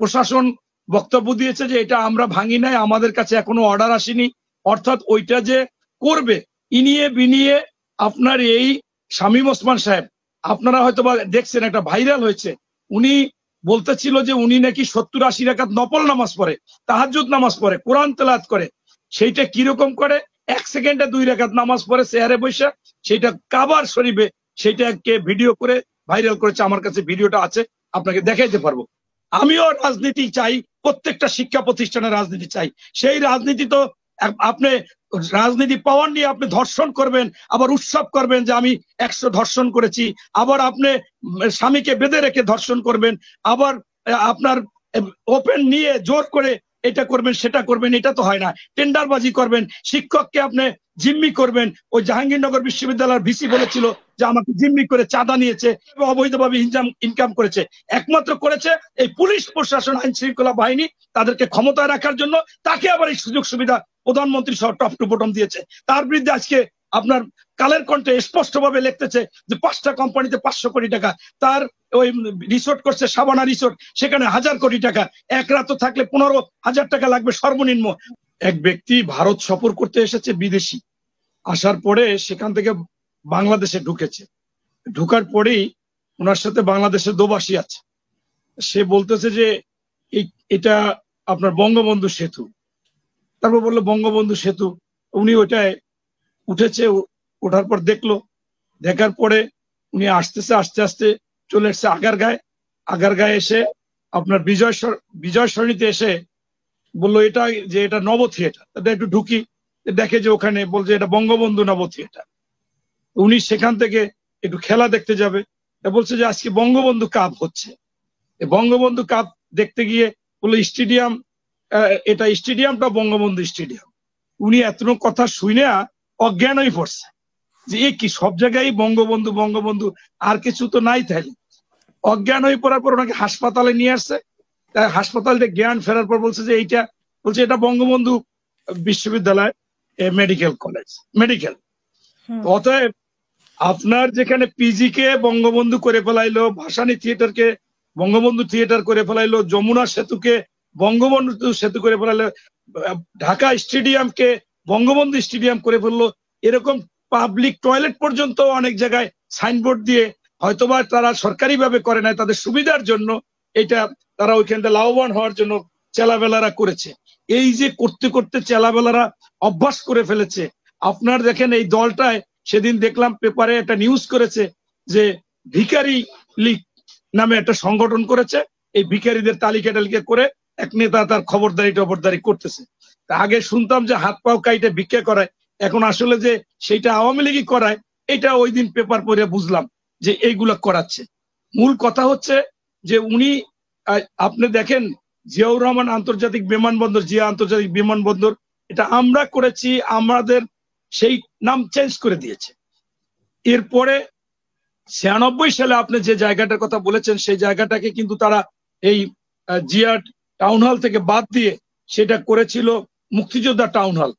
প্রশাসন বক্তব্য দিয়েছে যে এটা আমরা ভাঙি নাই আমাদের কাছে এখনো অর্ডার আসেনি অর্থাৎ ওইটা যে করবে ইনিয়ে বিনিয়ে আপনার এই শামীম ওসমান সাহেব আপনারা হয়তো বা দেখছেন একটা ভাইরাল হয়েছে উনি বলতেছিল যে উনি নাকি সত্তর আশি রেখাত নপল নামাজ পড়ে তাহাজুদ নামাজ পড়ে কোরআন তেলাত করে সেইটা কিরকম করে এক সেকেন্ডে দুই রেখাত নামাজ পড়ে চেয়ারে বসে সেইটা কাবার শরীফে সেইটাকে ভিডিও করে ভাইরাল করেছে আমার কাছে ভিডিওটা আছে আপনাকে দেখাইতে পারবো আমিও রাজনীতি চাই প্রত্যেকটা শিক্ষা প্রতিষ্ঠানের রাজনীতি চাই সেই রাজনীতি তো আপনি রাজনীতি পাওয়ার নিয়ে আপনি ধর্ষণ করবেন আবার উৎসব করবেন যে আমি একশো ধর্ষণ করেছি আবার আপনি স্বামীকে বেঁধে রেখে ধর্ষণ করবেন আবার আপনার ওপেন নিয়ে জোর করে এটা করবেন সেটা করবেন এটা তো হয় না টেন্ডারবাজি করবেন শিক্ষককে আপনি জিম্মি করবেন ওই জাহাঙ্গীরনগর বিশ্ববিদ্যালয়ের ভিসি বলেছিল যে আমাকে জিম্মি করে চাঁদা নিয়েছে এবং অবৈধভাবে ইনজাম ইনকাম করেছে একমাত্র করেছে এই পুলিশ প্রশাসন আইন শৃঙ্খলা বাহিনী তাদেরকে ক্ষমতায় রাখার জন্য তাকে আবার এই সুযোগ সুবিধা প্রধানমন্ত্রী সহ টপ টু বটম দিয়েছে তার বিরুদ্ধে আজকে আপনার কালের কণ্ঠে স্পষ্টভাবে লিখতেছে যে পাঁচটা কোম্পানিতে পাঁচশো কোটি টাকা তার ওই রিসোর্ট করছে সাবানা রিসোর্ট সেখানে হাজার কোটি টাকা এক রাত থাকলে পনেরো হাজার টাকা লাগবে সর্বনিম্ন এক ব্যক্তি ভারত সফর করতে এসেছে বিদেশি আসার পরে সেখান থেকে বাংলাদেশে ঢুকেছে ঢুকার পরেই ওনার সাথে বাংলাদেশের দোবাসী আছে সে বলতেছে যে এটা আপনার বঙ্গবন্ধু সেতু তারপর বললো বঙ্গবন্ধু সেতু উনি ওটায় উঠেছে ওঠার পর দেখলো দেখার পরে উনি আসতেছে আস্তে আস্তে চলে এসছে আগার গায়ে এসে আপনার বিজয় বিজয় সরণিতে এসে বললো এটা যে এটা নব থিয়েটার তাদের একটু ঢুকি দেখে যে ওখানে বলছে এটা বঙ্গবন্ধু নব থিয়েটার উনি সেখান থেকে একটু খেলা দেখতে যাবে বলছে যে আজকে বঙ্গবন্ধু কাপ হচ্ছে বঙ্গবন্ধু কাপ দেখতে গিয়ে বললো স্টেডিয়াম এটা স্টেডিয়ামটা বঙ্গবন্ধু স্টেডিয়াম উনি এত কথা শুনে অজ্ঞানই পড়ছে যে এ কি সব জায়গায় বঙ্গবন্ধু বঙ্গবন্ধু আর কিছু তো নাই তাহলে অজ্ঞান হয়ে পড়ার পর ওনাকে হাসপাতালে নিয়ে আসছে হাসপাতাল থেকে জ্ঞান ফেরার পর বলছে যে এইটা বলছে এটা বঙ্গবন্ধু বিশ্ববিদ্যালয় মেডিকেল কলেজ মেডিকেল অতএব আপনার যেখানে পিজি কে বঙ্গবন্ধু করে ফেলাইলো ভাসানী থিয়েটারকে বঙ্গবন্ধু থিয়েটার করে ফেলাইলো যমুনা সেতুকে বঙ্গবন্ধু সেতু করে ফেলাইলো ঢাকা স্টেডিয়াম কে বঙ্গবন্ধু স্টেডিয়াম করে ফেললো এরকম পাবলিক টয়লেট পর্যন্ত অনেক জায়গায় সাইনবোর্ড দিয়ে হয়তোবা তারা সরকারিভাবে করে নাই তাদের সুবিধার জন্য এটা তারা ওইখানটা লাভবান হওয়ার জন্য চেলাবেলারা করেছে এই যে করতে করতে চেলাবেলারা অভ্যাস করে ফেলেছে আপনার দেখেন এই দলটায় সেদিন দেখলাম পেপারে একটা নিউজ করেছে যে ভিকারি লীগ নামে একটা সংগঠন করেছে এই ভিকারীদের তালিকা টালিকা করে এক নেতা তার খবরদারি টবরদারি করতেছে আগে শুনতাম যে হাত পাও কাইটে ভিক্ষা করায় এখন আসলে যে সেটা আওয়ামী লীগই করায় এটা ওই দিন পেপার পড়ে বুঝলাম যে এইগুলো করাচ্ছে মূল কথা হচ্ছে যে উনি আপনি দেখেন জিয়াউর রহমান আন্তর্জাতিক বিমানবন্দর জিয়া আন্তর্জাতিক বিমানবন্দর এটা আমরা করেছি আমাদের সেই নাম চেঞ্জ করে দিয়েছে এরপরে ছিয়ানব্বই সালে আপনি যে জায়গাটার কথা বলেছেন সেই জায়গাটাকে কিন্তু তারা এই জিয়া টাউন হল থেকে বাদ দিয়ে সেটা করেছিল মুক্তিযোদ্ধা টাউন হল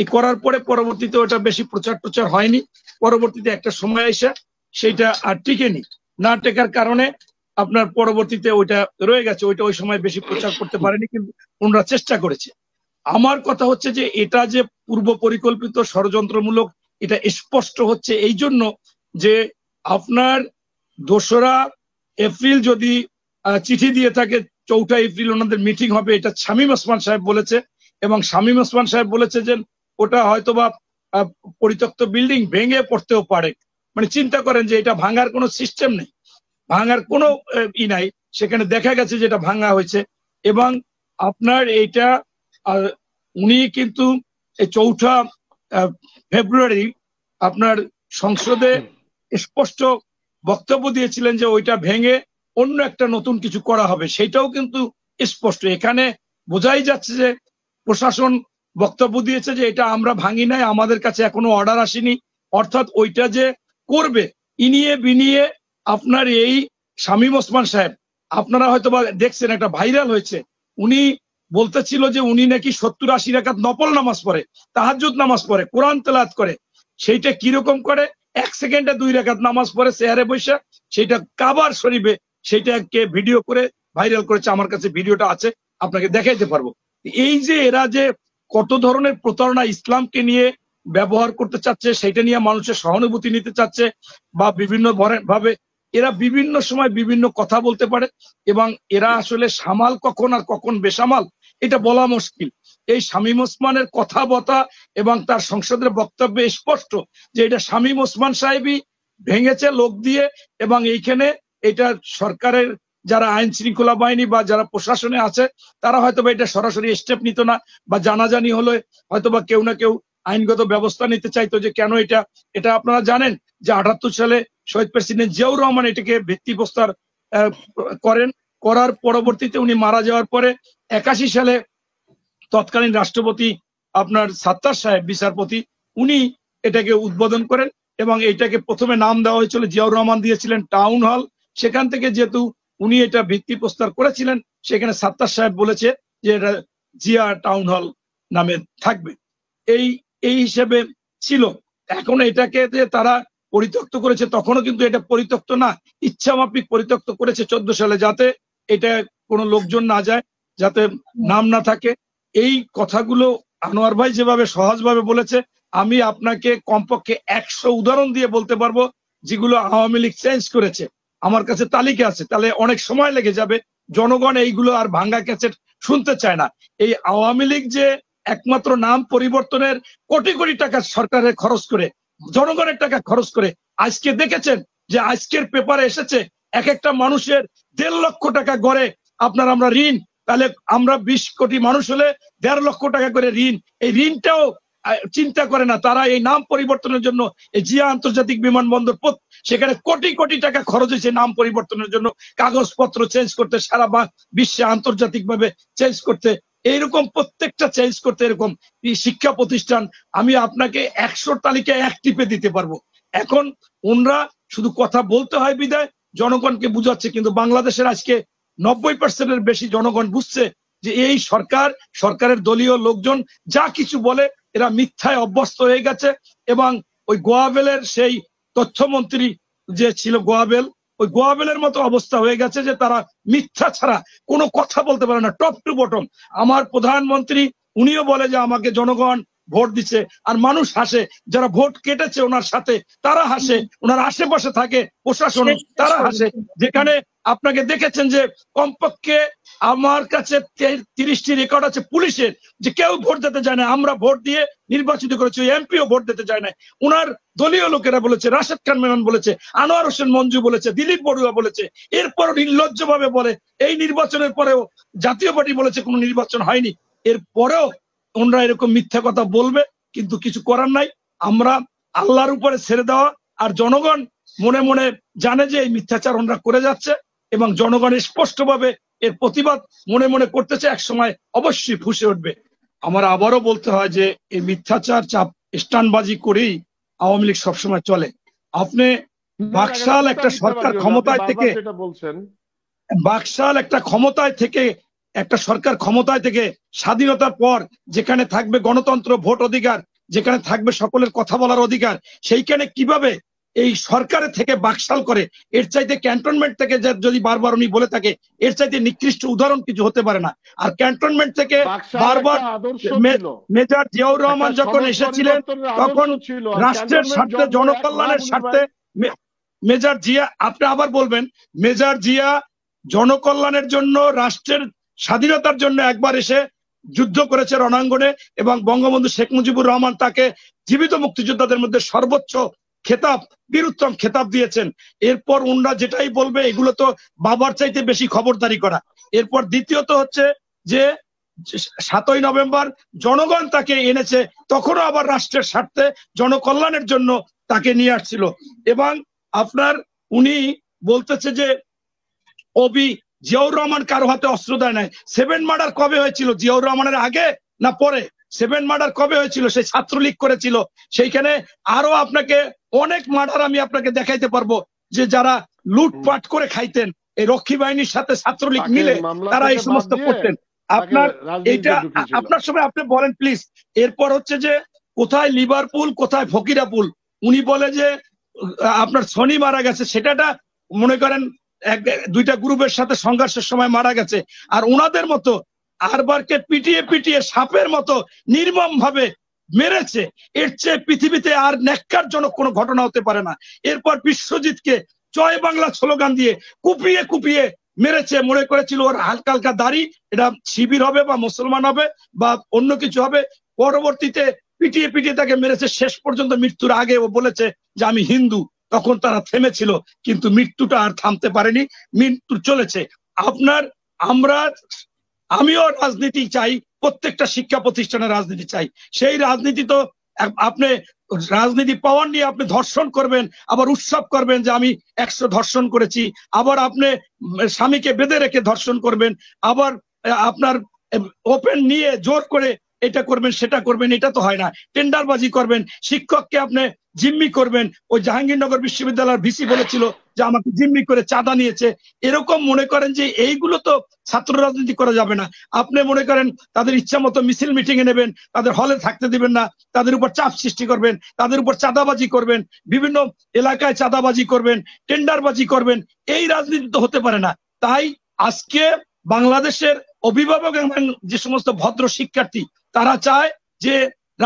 এই করার পরে পরবর্তীতে ওটা বেশি প্রচার প্রচার হয়নি পরবর্তীতে একটা সময় এসে সেইটা আর টিকেনি না টেকার কারণে আপনার পরবর্তীতে ওইটা রয়ে গেছে ওইটা ওই সময় বেশি প্রচার করতে পারেনি কিন্তু ওনারা চেষ্টা করেছে আমার কথা হচ্ছে যে এটা যে পূর্ব পরিকল্পিত ষড়যন্ত্রমূলক এটা স্পষ্ট হচ্ছে এই জন্য যে আপনার দোসরা এপ্রিল যদি চিঠি দিয়ে থাকে চৌঠা এপ্রিল ওনাদের মিটিং হবে এটা শামীম ওসমান সাহেব বলেছে এবং শামীম ওসমান সাহেব বলেছে যে ওটা হয়তো বা পরিত্যক্ত বিল্ডিং ভেঙে পড়তেও পারে মানে চিন্তা করেন যে এটা ভাঙার কোনো সিস্টেম নেই ভাঙার কোনো ই নাই সেখানে দেখা গেছে যে এটা ভাঙা হয়েছে এবং আপনার এইটা উনি কিন্তু চৌঠা ফেব্রুয়ারি আপনার সংসদে স্পষ্ট বক্তব্য দিয়েছিলেন যে ওইটা ভেঙে অন্য একটা নতুন কিছু করা হবে সেটাও কিন্তু স্পষ্ট এখানে বোঝাই যাচ্ছে যে প্রশাসন বক্তব্য দিয়েছে যে এটা আমরা ভাঙি নাই আমাদের কাছে এখনো অর্ডার আসেনি অর্থাৎ ওইটা যে করবে ইনিয়ে বিনিয়ে আপনার এই শামীম ওসমান সাহেব আপনারা হয়তো বা দেখছেন একটা ভাইরাল হয়েছে উনি বলতেছিল যে উনি নাকি সত্তর আশি রাখাত নপল নামাজ পড়ে তাহাজুদ নামাজ পড়ে কোরআন তেলাত করে সেইটা কিরকম করে এক সেকেন্ডে দুই রেখাত নামাজ পড়ে চেহারে বৈশা সেইটা কাবার শরীফে সেইটাকে ভিডিও করে ভাইরাল করেছে আমার কাছে ভিডিওটা আছে আপনাকে দেখাইতে পারবো এই যে এরা যে কত ধরনের প্রতারণা ইসলামকে নিয়ে ব্যবহার করতে চাচ্ছে সেটা নিয়ে মানুষের সহানুভূতি নিতে চাচ্ছে বা বিভিন্ন ভাবে এরা বিভিন্ন সময় বিভিন্ন কথা বলতে পারে এবং এরা আসলে সামাল কখন আর কখন বেসামাল এটা বলা মুশকিল এই শামীম ওসমানের কথা বতা এবং তার সংসদের বক্তব্যে স্পষ্ট যে এটা শামীম ওসমান সাহেবই ভেঙেছে লোক দিয়ে এবং এইখানে এটা সরকারের যারা আইন শৃঙ্খলা বাহিনী বা যারা প্রশাসনে আছে তারা হয়তো বা এটা সরাসরি স্টেপ নিত না বা জানাজানি হলে হয়তো বা কেউ না কেউ আইনগত ব্যবস্থা নিতে চাইতো যে কেন এটা এটা আপনারা জানেন যে আটাত্তর সালে শহীদ প্রেসিডেন্ট জিয়াউর রহমান এটাকে ভিত্তি প্রস্তার করেন করার পরবর্তীতে উনি মারা যাওয়ার পরে একাশি সালে তৎকালীন রাষ্ট্রপতি আপনার সাত্তার সাহেব বিচারপতি উনি এটাকে উদ্বোধন করেন এবং এটাকে প্রথমে নাম দেওয়া হয়েছিল জিয়াউর রহমান দিয়েছিলেন টাউন হল সেখান থেকে যেহেতু উনি এটা ভিত্তি প্রস্তার করেছিলেন সেখানে সাত্তার সাহেব বলেছে যে এটা জিয়া টাউন হল নামে থাকবে এই এই হিসেবে ছিল এখন এটাকে যে তারা পরিত্যক্ত করেছে তখনও কিন্তু এটা পরিত্যক্ত না ইচ্ছামাফিক পরিত্যক্ত করেছে চোদ্দ সালে যাতে এটা কোনো লোকজন না যায় যাতে নাম না থাকে এই কথাগুলো আনোয়ার ভাই যেভাবে সহজভাবে বলেছে আমি আপনাকে কমপক্ষে একশো উদাহরণ দিয়ে বলতে পারবো যেগুলো আওয়ামী লীগ চেঞ্জ করেছে আমার কাছে তালিকা আছে তাহলে অনেক সময় লেগে যাবে জনগণ এইগুলো আর ভাঙ্গা ক্যাসেট শুনতে চায় না এই আওয়ামী লীগ যে একমাত্র নাম পরিবর্তনের কোটি কোটি টাকা সরকারের খরচ করে জনগণের টাকা খরচ করে আজকে দেখেছেন যে আজকের পেপারে এসেছে এক একটা মানুষের দেড় লক্ষ টাকা গড়ে আপনার আমরা ঋণ তাহলে আমরা বিশ কোটি মানুষ হলে দেড় লক্ষ টাকা করে ঋণ এই ঋণটাও চিন্তা করে না তারা এই নাম পরিবর্তনের জন্য জিয়া আন্তর্জাতিক বিমানবন্দর সেখানে কোটি কোটি টাকা খরচ হয়েছে নাম পরিবর্তনের জন্য কাগজপত্র চেঞ্জ করতে সারা বিশ্বে আন্তর্জাতিক ভাবে চেঞ্জ করতে এইরকম প্রত্যেকটা চেঞ্জ করতে এরকম শিক্ষা প্রতিষ্ঠান আমি আপনাকে একশো তালিকায় এক টিপে দিতে পারবো এখন ওনরা শুধু কথা বলতে হয় বিদায় জনগণকে বুঝাচ্ছে কিন্তু বাংলাদেশের আজকে নব্বই পার্সেন্টের বেশি জনগণ বুঝছে যে এই সরকার সরকারের দলীয় লোকজন যা কিছু বলে এরা মিথ্যায় অভ্যস্ত হয়ে গেছে এবং ওই গোয়াবেলের সেই তথ্যমন্ত্রী যে ছিল গোয়াবেল ওই গোয়াবেলের মতো অবস্থা হয়ে গেছে যে তারা মিথ্যা ছাড়া কোনো কথা বলতে পারে না টপ টু বটম আমার প্রধানমন্ত্রী উনিও বলে যে আমাকে জনগণ ভোট দিচ্ছে আর মানুষ হাসে যারা ভোট কেটেছে ওনার সাথে তারা হাসে ওনার আশেপাশে থাকে প্রশাসনে তারা হাসে যেখানে আপনাকে দেখেছেন যে কমপক্ষে আমার কাছে তিরিশটি রেকর্ড আছে পুলিশের যে কেউ ভোট দিতে চায় না আমরা ভোট দিয়ে নির্বাচিত করেছি এমপিও ভোট দিতে চায় না উনার দলীয় লোকেরা বলেছে রাশেদ খান মেমন বলেছে আনোয়ার হোসেন মঞ্জু বলেছে দিলীপ বড়ুয়া বলেছে নির্লজ্জ ভাবে বলে এই নির্বাচনের পরেও জাতীয় পার্টি বলেছে কোনো নির্বাচন হয়নি এর পরেও ওনারা এরকম মিথ্যা কথা বলবে কিন্তু কিছু করার নাই আমরা আল্লাহর উপরে ছেড়ে দেওয়া আর জনগণ মনে মনে জানে যে এই মিথ্যাচার ওনারা করে যাচ্ছে এবং জনগণের স্পষ্টভাবে এর প্রতিবাদ মনে মনে করতেছে এক সময় অবশ্যই ফুসে উঠবে আমার আবারও বলতে হয় যে এই মিথ্যাচার চাপ স্টানবাজি করেই আওয়ামী লীগ সবসময় চলে আপনি বাকশাল একটা সরকার ক্ষমতায় থেকে বাকশাল একটা ক্ষমতায় থেকে একটা সরকার ক্ষমতায় থেকে স্বাধীনতার পর যেখানে থাকবে গণতন্ত্র ভোট অধিকার যেখানে থাকবে সকলের কথা বলার অধিকার সেইখানে কিভাবে এই সরকারের থেকে বাকশাল করে এর চাইতে ক্যান্টনমেন্ট থেকে যদি বারবার উনি বলে থাকে এর চাইতে নিকৃষ্ট উদাহরণ কিছু হতে পারে না আর ক্যান্টনমেন্ট থেকে বারবার মেজর জিয়াউর রহমান যখন এসেছিলেন তখন রাষ্ট্রের স্বার্থে জনকল্যাণের স্বার্থে মেজর জিয়া আপনি আবার বলবেন মেজর জিয়া জনকল্যাণের জন্য রাষ্ট্রের স্বাধীনতার জন্য একবার এসে যুদ্ধ করেছে রণাঙ্গনে এবং বঙ্গবন্ধু শেখ মুজিবুর রহমান তাকে জীবিত মুক্তিযোদ্ধাদের মধ্যে সর্বোচ্চ খেতাব বীরুত্তম খেতাব দিয়েছেন এরপর অন্যরা যেটাই বলবে এগুলো তো বাবার চাইতে বেশি খবরদারি করা এরপর দ্বিতীয়ত হচ্ছে যে সাতই নভেম্বর জনগণ তাকে এনেছে তখনও আবার রাষ্ট্রের স্বার্থে জনকল্যাণের জন্য তাকে নিয়ে আসছিল এবং আপনার উনি বলতেছে যে অবি জিয়াউর রহমান কারো হাতে অস্ত্র দেয় নাই সেভেন মার্ডার কবে হয়েছিল জিয়াউর রহমানের আগে না পরে সেভেন মার্ডার কবে হয়েছিল সেই ছাত্রলীগ করেছিল সেইখানে আরো আপনাকে অনেক মার্ডার আমি আপনাকে দেখাইতে পারবো যে যারা লুটপাট করে খাইতেন এই রক্ষী বাহিনীর সাথে ছাত্রলীগ মিলে তারা এই সমস্ত করতেন আপনার এটা আপনার সময় আপনি বলেন প্লিজ এরপর হচ্ছে যে কোথায় লিভারপুল কোথায় ফকিরাপুল উনি বলে যে আপনার সনি মারা গেছে সেটাটা মনে করেন এক দুইটা গ্রুপের সাথে সংঘর্ষের সময় মারা গেছে আর ওনাদের মতো আরবারকে পিটিয়ে পিটিয়ে সাপের মতো নির্মম ভাবে মেরেছে এর চেয়ে পৃথিবীতে আর ন্যাক্কারজনক কোনো ঘটনা হতে পারে না এরপর বিশ্বজিৎকে জয় বাংলা স্লোগান দিয়ে কুপিয়ে কুপিয়ে মেরেছে মনে করেছিল ওর হালকা হালকা দাড়ি এটা শিবির হবে বা মুসলমান হবে বা অন্য কিছু হবে পরবর্তীতে পিটিয়ে পিটিয়ে তাকে মেরেছে শেষ পর্যন্ত মৃত্যুর আগে ও বলেছে যে আমি হিন্দু তখন তারা থেমেছিল কিন্তু মৃত্যুটা আর থামতে পারেনি মৃত্যু চলেছে আপনার আমরা আমিও রাজনীতি চাই প্রত্যেকটা শিক্ষা প্রতিষ্ঠানে রাজনীতি চাই সেই রাজনীতি তো আপনি রাজনীতি পাওয়ার নিয়ে আপনি ধর্ষণ করবেন আবার উৎসব করবেন যে আমি একশো ধর্ষণ করেছি আবার আপনি স্বামীকে বেঁধে রেখে ধর্ষণ করবেন আবার আপনার ওপেন নিয়ে জোর করে এটা করবেন সেটা করবেন এটা তো হয় না টেন্ডারবাজি করবেন শিক্ষককে আপনি জিম্মি করবেন ওই জাহাঙ্গীরনগর বিশ্ববিদ্যালয়ের ভিসি বলেছিল যে আমাকে জিম্মি করে চাঁদা নিয়েছে এরকম মনে করেন যে এইগুলো তো ছাত্র রাজনীতি করা যাবে না আপনি মনে করেন তাদের ইচ্ছা মতো মিছিল মিটিং এ নেবেন তাদের হলে থাকতে দিবেন না তাদের উপর চাপ সৃষ্টি করবেন তাদের উপর চাঁদাবাজি করবেন বিভিন্ন এলাকায় চাঁদাবাজি করবেন টেন্ডারবাজি করবেন এই রাজনীতি তো হতে পারে না তাই আজকে বাংলাদেশের অভিভাবক এবং যে সমস্ত ভদ্র শিক্ষার্থী তারা চায় যে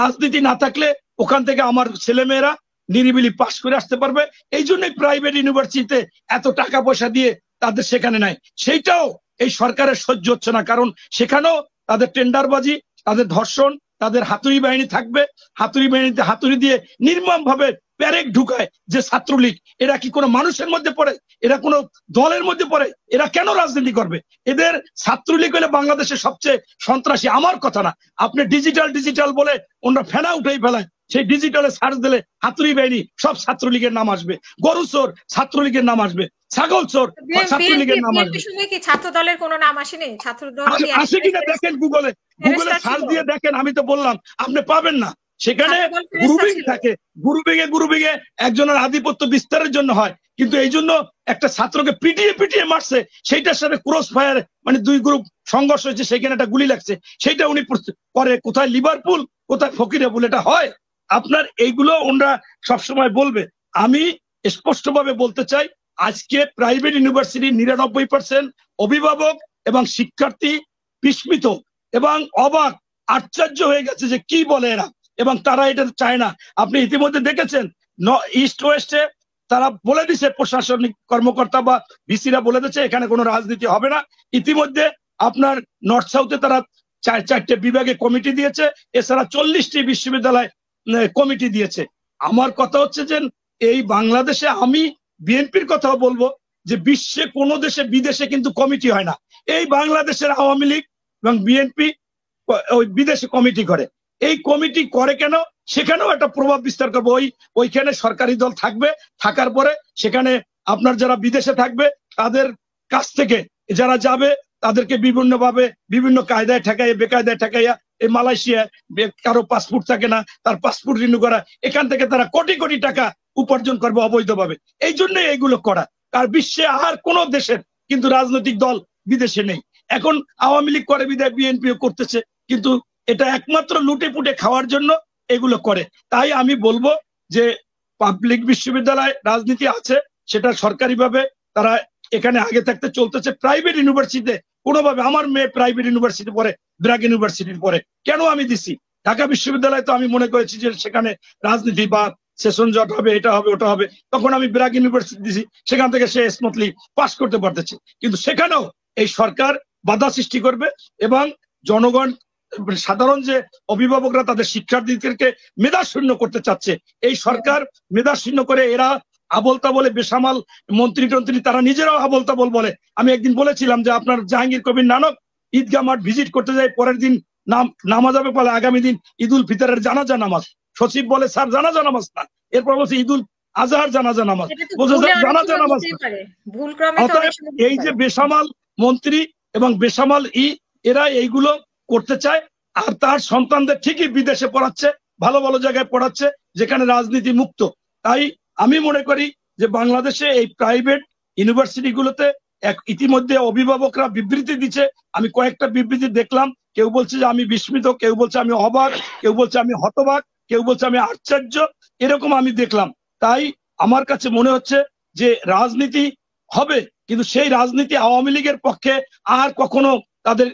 রাজনীতি না থাকলে ওখান থেকে আমার ছেলেমেয়েরা নিরিবিলি পাশ করে আসতে পারবে এই জন্যই প্রাইভেট ইউনিভার্সিটিতে এত টাকা পয়সা দিয়ে তাদের সেখানে নাই সেইটাও এই সরকারের সহ্য হচ্ছে না কারণ সেখানেও তাদের টেন্ডারবাজি তাদের ধর্ষণ তাদের হাতুড়ি বাহিনী থাকবে হাতুড়ি বাহিনীতে হাতুড়ি দিয়ে নির্মম ভাবে প্যারেক ঢুকায় যে ছাত্রলীগ এরা কি কোনো মানুষের মধ্যে পড়ে এরা কোনো দলের মধ্যে পড়ে এরা কেন রাজনীতি করবে এদের ছাত্রলীগ হলে বাংলাদেশের সবচেয়ে সন্ত্রাসী আমার কথা না আপনি ডিজিটাল ডিজিটাল বলে ওনারা ফেনা উঠেই ফেলায় সেই ডিজিটালে সার্চ দিলে হাতুরি বাহিনী সব ছাত্রলীগের নাম আসবে গরু চোর ছাত্রলীগের নাম আসবে ছাগল চোর ছাত্রলীগের নাম আসবে ছাত্র দলের কোন নাম আসেনি ছাত্র দল আসে কিনা দেখেন গুগলে গুগলে সার্চ দিয়ে দেখেন আমি তো বললাম আপনি পাবেন না সেখানে গ্রুপিং থাকে গুরু গুরু গ্রুপিংয়ে একজনের আধিপত্য বিস্তারের জন্য হয় কিন্তু এই জন্য একটা ছাত্রকে পিটিয়ে পিটিয়ে মারছে সেইটার সাথে ক্রস ফায়ার মানে দুই গ্রুপ সংঘর্ষ হয়েছে সেখানে একটা গুলি লাগছে সেইটা উনি করে কোথায় লিভারপুল কোথায় ফকিরে বলে এটা হয় আপনার এইগুলো ওনারা সবসময় বলবে আমি স্পষ্টভাবে বলতে চাই আজকে প্রাইভেট ইউনিভার্সিটি নিরানব্বই পার্সেন্ট অভিভাবক এবং শিক্ষার্থী বিস্মিত এবং অবাক আশ্চর্য হয়ে গেছে যে কি বলে এরা এবং তারা এটা চায় না আপনি ইতিমধ্যে দেখেছেন ইস্ট ওয়েস্টে তারা বলে দিছে প্রশাসনিক কর্মকর্তা বা ভিসিরা বলে দিচ্ছে এখানে কোনো রাজনীতি হবে না ইতিমধ্যে আপনার নর্থ সাউথে তারা চার চারটে বিভাগে কমিটি দিয়েছে এছাড়া চল্লিশটি বিশ্ববিদ্যালয় কমিটি দিয়েছে আমার কথা হচ্ছে যে এই বাংলাদেশে আমি বিএনপির কথা বলবো যে বিশ্বে কোনো দেশে বিদেশে কিন্তু কমিটি হয় না এই বাংলাদেশের আওয়ামী লীগ এবং বিএনপি ওই বিদেশে কমিটি করে এই কমিটি করে কেন সেখানেও একটা প্রভাব বিস্তার করবে ওই ওইখানে সরকারি দল থাকবে থাকার পরে সেখানে আপনার যারা বিদেশে থাকবে তাদের কাছ থেকে যারা যাবে তাদেরকে বিভিন্নভাবে বিভিন্ন কায়দায় ঠেকাইয়া বেকায়দায় ঠেকাইয়া এই মালয়েশিয়া কারো পাসপোর্ট থাকে না তার পাসপোর্ট রিনিউ করা এখান থেকে তারা কোটি কোটি টাকা উপার্জন করবে অবৈধভাবে এই জন্য এইগুলো করা আর বিশ্বে আর কোন দেশের কিন্তু রাজনৈতিক দল বিদেশে নেই এখন আওয়ামী লীগ করে বিদায় বিএনপি করতেছে কিন্তু এটা একমাত্র লুটে পুটে খাওয়ার জন্য এগুলো করে তাই আমি বলবো যে পাবলিক বিশ্ববিদ্যালয় রাজনীতি আছে সেটা সরকারিভাবে তারা এখানে আগে থাকতে চলতেছে প্রাইভেট ইউনিভার্সিটিতে কোনোভাবে আমার মেয়ে প্রাইভেট ইউনিভার্সিটি পড়ে ব্র্যাক ইউনিভার্সিটির পরে কেন আমি দিছি ঢাকা বিশ্ববিদ্যালয় তো আমি মনে করেছি যে সেখানে রাজনীতি বা সেশন জট হবে এটা হবে ওটা হবে তখন আমি ব্র্যাক ইউনিভার্সিটি দিছি সেখান থেকে সে স্মুথলি পাস করতে পারতেছে কিন্তু সেখানেও এই সরকার বাধা সৃষ্টি করবে এবং জনগণ মানে সাধারণ যে অভিভাবকরা তাদের শিক্ষার্থীদেরকে মেধাশূন্য করতে চাচ্ছে এই সরকার মেধাশূন্য করে এরা আবলতা বলে বেসামাল মন্ত্রী টন্ত্রী তারা নিজেরাও আবলতা বল বলে আমি একদিন বলেছিলাম যে আপনার জাহাঙ্গীর কবির নানক ঈদগাহ মাঠ ভিজিট করতে যায় পরের দিন নাম নামাজ হবে বলে আগামী দিন ঈদ উল ফিতরের জানাজা নামাজ সচিব বলে স্যার জানাজা নামাজ না এরপর বলছে ঈদ উল আজহার জানাজা নামাজ বলছে জানাজা নামাজ এই যে বেসামাল মন্ত্রী এবং বেসামাল ই এরা এইগুলো করতে চায় আর তার সন্তানদের ঠিকই বিদেশে পড়াচ্ছে ভালো ভালো জায়গায় পড়াচ্ছে যেখানে রাজনীতি মুক্ত তাই আমি মনে করি যে বাংলাদেশে এই প্রাইভেট ইউনিভার্সিটিগুলোতে এক ইতিমধ্যে অভিভাবকরা বিবৃতি দিচ্ছে আমি কয়েকটা বিবৃতি দেখলাম কেউ বলছে যে আমি বিস্মিত কেউ বলছে আমি অবাক কেউ বলছে আমি হতবাক কেউ বলছে আমি আশ্চর্য এরকম আমি দেখলাম তাই আমার কাছে মনে হচ্ছে যে রাজনীতি হবে কিন্তু সেই রাজনীতি আওয়ামী লীগের পক্ষে আর কখনো তাদের